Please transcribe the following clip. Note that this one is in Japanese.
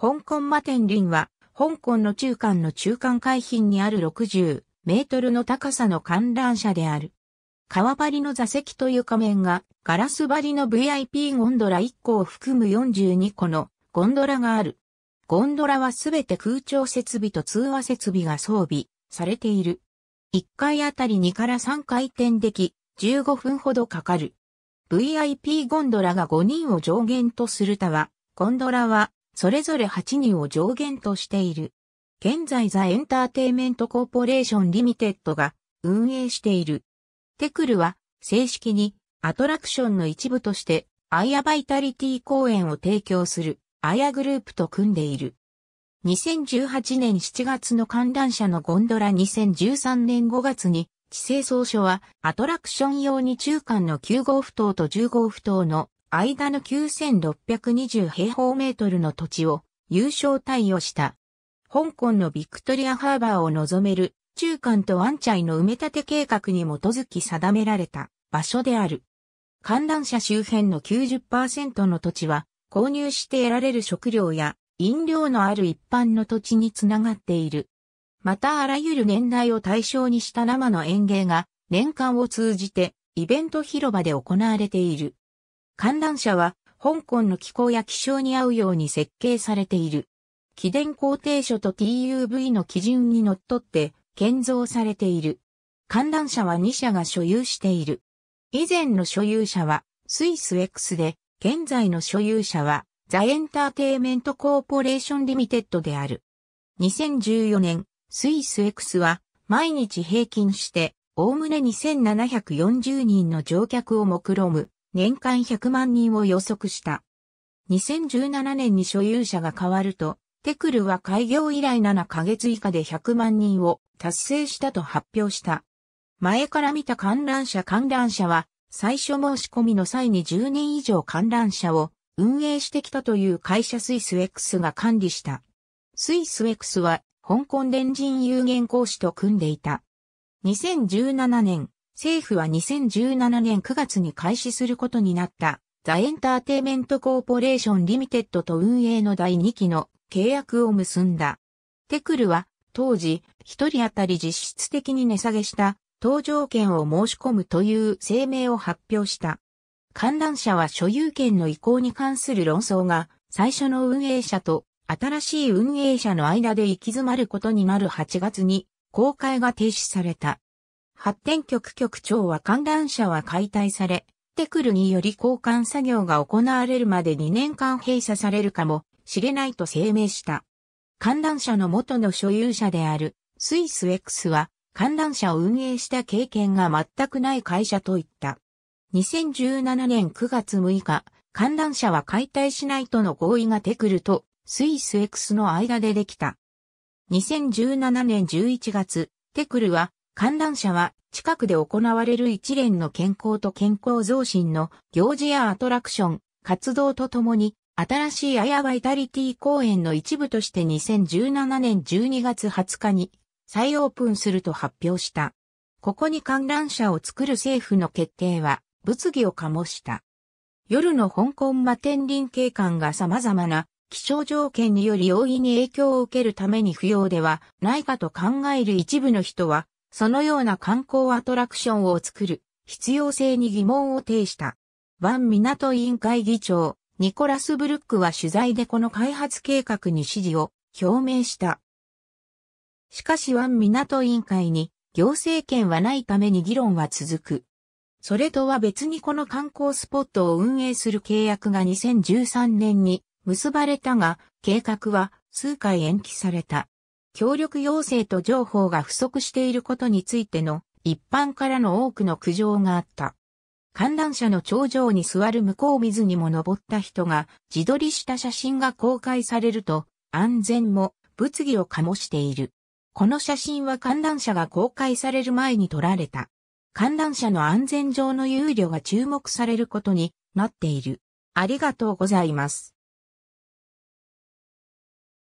香港摩天輪は、香港の中間の中間海浜にある60メートルの高さの観覧車である。川張りの座席という仮面が、ガラス張りの VIP ゴンドラ1個を含む42個のゴンドラがある。ゴンドラはすべて空調設備と通話設備が装備されている。1回あたり2から3回転でき、15分ほどかかる。VIP ゴンドラが5人を上限とするたは、ゴンドラはそれぞれ8人を上限としている。現在ザ・エンターテイメント・コーポレーション・リミテッドが運営している。テクルは正式にアトラクションの一部としてアイアバイタリティ公演を提供するアイアグループと組んでいる。2018年7月の観覧車のゴンドラ2013年5月に地政総書はアトラクション用に中間の9号不当と10号不当の間の9620平方メートルの土地を優勝対応した。香港のビクトリアハーバーを望める中間とワンチャイの埋め立て計画に基づき定められた場所である。観覧車周辺の90%の土地は購入して得られる食料や飲料のある一般の土地につながっている。またあらゆる年代を対象にした生の園芸が年間を通じてイベント広場で行われている。観覧車は香港の気候や気象に合うように設計されている。起電工程書と TUV の基準にのっとって建造されている。観覧車は2社が所有している。以前の所有者はスイス X で、現在の所有者はザ・エンターテイメント・コーポレーション・リミテッドである。2014年、スイス X は毎日平均して、おおむね2740人の乗客を目論む年間100万人を予測した。2017年に所有者が変わると、テクルは開業以来7ヶ月以下で100万人を達成したと発表した。前から見た観覧車観覧車は、最初申し込みの際に10年以上観覧車を運営してきたという会社スイス X が管理した。スイス X は香港電人有限講師と組んでいた。2017年、政府は2017年9月に開始することになったザ・エンターテイメント・コーポレーション・リミテッドと運営の第2期の契約を結んだ。テクルは当時1人当たり実質的に値下げした搭乗券を申し込むという声明を発表した。観覧車は所有権の移行に関する論争が最初の運営者と新しい運営者の間で行き詰まることになる8月に公開が停止された。発展局局長は観覧車は解体され、テクルにより交換作業が行われるまで2年間閉鎖されるかもしれないと声明した。観覧車の元の所有者であるスイス X は観覧車を運営した経験が全くない会社と言った。2017年9月6日、観覧車は解体しないとの合意がテクルとスイス X の間でできた。2017年11月、テクルは観覧車は近くで行われる一連の健康と健康増進の行事やアトラクション、活動とともに新しいアヤバイタリティ公園の一部として2017年12月20日に再オープンすると発表した。ここに観覧車を作る政府の決定は物議を醸した。夜の香港摩天輪景観が様々な気象条件により容易に影響を受けるために不要ではないかと考える一部の人はそのような観光アトラクションを作る必要性に疑問を呈した。ワン港委員会議長、ニコラス・ブルックは取材でこの開発計画に支持を表明した。しかしワン港委員会に行政権はないために議論は続く。それとは別にこの観光スポットを運営する契約が2013年に結ばれたが、計画は数回延期された。協力要請と情報が不足していることについての一般からの多くの苦情があった。観覧車の頂上に座る向こう水にも登った人が自撮りした写真が公開されると安全も物議を醸している。この写真は観覧車が公開される前に撮られた。観覧車の安全上の憂慮が注目されることになっている。ありがとうございます。